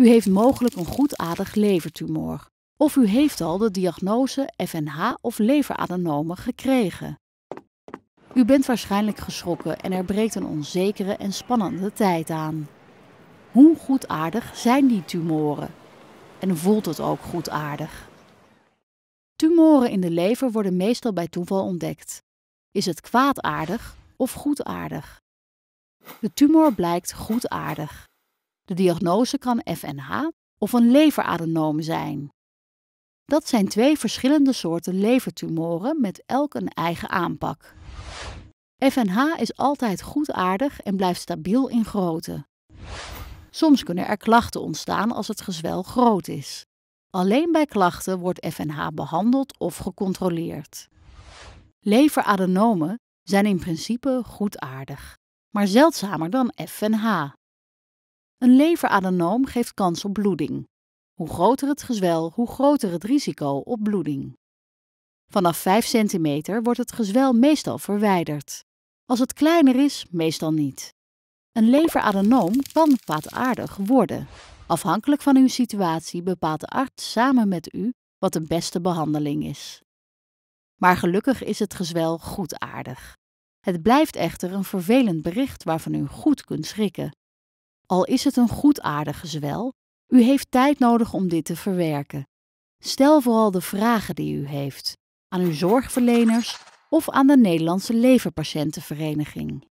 U heeft mogelijk een goedaardig levertumor. Of u heeft al de diagnose FNH of leveradenomen gekregen. U bent waarschijnlijk geschrokken en er breekt een onzekere en spannende tijd aan. Hoe goedaardig zijn die tumoren? En voelt het ook goedaardig? Tumoren in de lever worden meestal bij toeval ontdekt. Is het kwaadaardig of goedaardig? De tumor blijkt goedaardig. De diagnose kan FNH of een leveradenoom zijn. Dat zijn twee verschillende soorten levertumoren met elk een eigen aanpak. FNH is altijd goedaardig en blijft stabiel in grootte. Soms kunnen er klachten ontstaan als het gezwel groot is. Alleen bij klachten wordt FNH behandeld of gecontroleerd. Leveradenomen zijn in principe goedaardig, maar zeldzamer dan FNH. Een leveradenoom geeft kans op bloeding. Hoe groter het gezwel, hoe groter het risico op bloeding. Vanaf 5 centimeter wordt het gezwel meestal verwijderd. Als het kleiner is, meestal niet. Een leveradenoom kan kwaadaardig worden. Afhankelijk van uw situatie bepaalt de arts samen met u wat de beste behandeling is. Maar gelukkig is het gezwel goedaardig. Het blijft echter een vervelend bericht waarvan u goed kunt schrikken al is het een goedaardige zwel, u heeft tijd nodig om dit te verwerken. Stel vooral de vragen die u heeft aan uw zorgverleners of aan de Nederlandse Leverpatiëntenvereniging.